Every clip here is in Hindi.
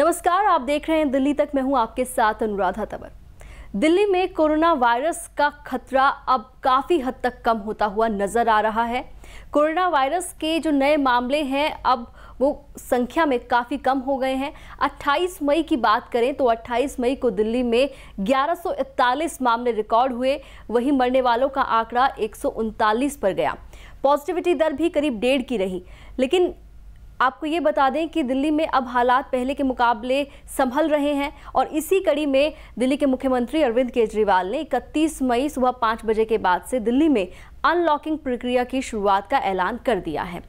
नमस्कार आप देख रहे हैं दिल्ली तक मैं हूं आपके साथ अनुराधा तंवर दिल्ली में कोरोना वायरस का खतरा अब काफ़ी हद तक कम होता हुआ नज़र आ रहा है कोरोना वायरस के जो नए मामले हैं अब वो संख्या में काफ़ी कम हो गए हैं 28 मई की बात करें तो 28 मई को दिल्ली में 1141 मामले रिकॉर्ड हुए वहीं मरने वालों का आंकड़ा एक पर गया पॉजिटिविटी दर भी करीब डेढ़ की रही लेकिन आपको ये बता दें कि दिल्ली में अब हालात पहले के मुकाबले संभल रहे हैं और इसी कड़ी में दिल्ली के मुख्यमंत्री अरविंद केजरीवाल ने 31 मई सुबह पाँच बजे के बाद से दिल्ली में अनलॉकिंग प्रक्रिया की शुरुआत का ऐलान कर दिया है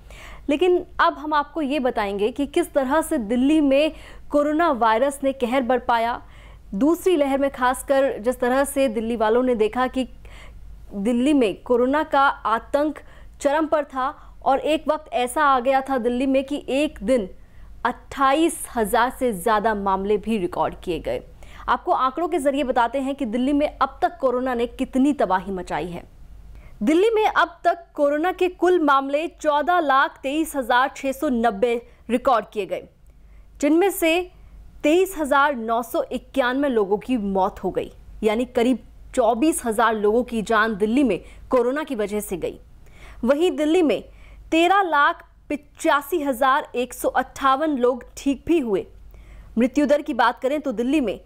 लेकिन अब हम आपको ये बताएंगे कि किस तरह से दिल्ली में कोरोना वायरस ने कहर बरपाया दूसरी लहर में खासकर जिस तरह से दिल्ली वालों ने देखा कि दिल्ली में कोरोना का आतंक चरम पर था और एक वक्त ऐसा आ गया था दिल्ली में कि एक दिन अट्ठाईस हज़ार से ज़्यादा मामले भी रिकॉर्ड किए गए आपको आंकड़ों के ज़रिए बताते हैं कि दिल्ली में अब तक कोरोना ने कितनी तबाही मचाई है दिल्ली में अब तक कोरोना के कुल मामले चौदह लाख तेईस हज़ार छः सौ नब्बे रिकॉर्ड किए गए जिनमें से तेईस हज़ार नौ सौ इक्यानवे लोगों की मौत हो गई यानी करीब चौबीस हज़ार लोगों की जान दिल्ली में कोरोना की वजह से गई वहीं दिल्ली में तेरह लाख पिचासी हजार एक सौ अट्ठावन लोग ठीक भी हुए मृत्यु दर की बात करें तो दिल्ली में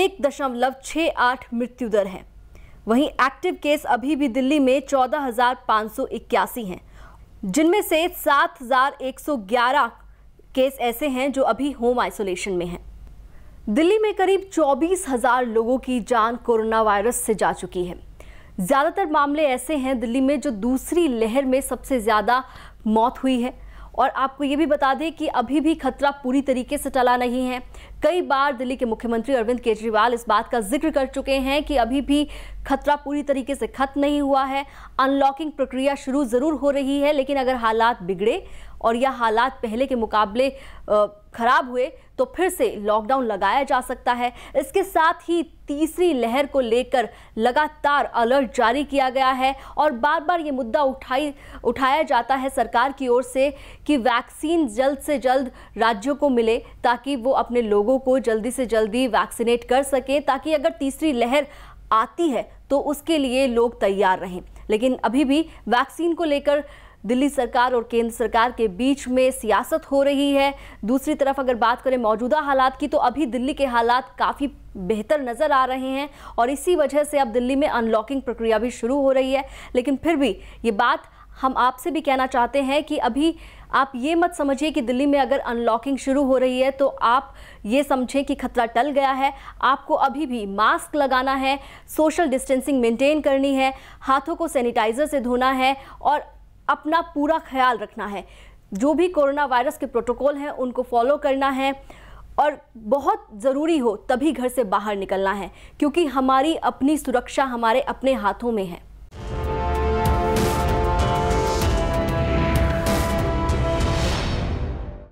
एक दशमलव छः आठ मृत्यु दर है वहीं एक्टिव केस अभी भी दिल्ली में चौदह हजार पाँच सौ इक्यासी हैं जिनमें से सात हजार एक सौ ग्यारह केस ऐसे हैं जो अभी होम आइसोलेशन में हैं दिल्ली में करीब चौबीस हजार लोगों की जान कोरोना वायरस से जा चुकी है ज़्यादातर मामले ऐसे हैं दिल्ली में जो दूसरी लहर में सबसे ज़्यादा मौत हुई है और आपको ये भी बता दें कि अभी भी खतरा पूरी तरीके से टला नहीं है कई बार दिल्ली के मुख्यमंत्री अरविंद केजरीवाल इस बात का जिक्र कर चुके हैं कि अभी भी खतरा पूरी तरीके से खत्म नहीं हुआ है अनलॉकिंग प्रक्रिया शुरू ज़रूर हो रही है लेकिन अगर हालात बिगड़े और यह हालात पहले के मुकाबले ख़राब हुए तो फिर से लॉकडाउन लगाया जा सकता है इसके साथ ही तीसरी लहर को लेकर लगातार अलर्ट जारी किया गया है और बार बार ये मुद्दा उठाई उठाया जाता है सरकार की ओर से कि वैक्सीन जल्द से जल्द राज्यों को मिले ताकि वो अपने लोगों को जल्दी से जल्दी वैक्सीनेट कर सकें ताकि अगर तीसरी लहर आती है तो उसके लिए लोग तैयार रहें लेकिन अभी भी वैक्सीन को लेकर दिल्ली सरकार और केंद्र सरकार के बीच में सियासत हो रही है दूसरी तरफ अगर बात करें मौजूदा हालात की तो अभी दिल्ली के हालात काफ़ी बेहतर नज़र आ रहे हैं और इसी वजह से अब दिल्ली में अनलॉकिंग प्रक्रिया भी शुरू हो रही है लेकिन फिर भी ये बात हम आपसे भी कहना चाहते हैं कि अभी आप ये मत समझिए कि दिल्ली में अगर अनलॉकिंग शुरू हो रही है तो आप ये समझें कि खतरा टल गया है आपको अभी भी मास्क लगाना है सोशल डिस्टेंसिंग मेंटेन करनी है हाथों को सैनिटाइज़र से धोना है और अपना पूरा ख्याल रखना है जो भी कोरोना वायरस के प्रोटोकॉल हैं उनको फॉलो करना है और बहुत ज़रूरी हो तभी घर से बाहर निकलना है क्योंकि हमारी अपनी सुरक्षा हमारे अपने हाथों में है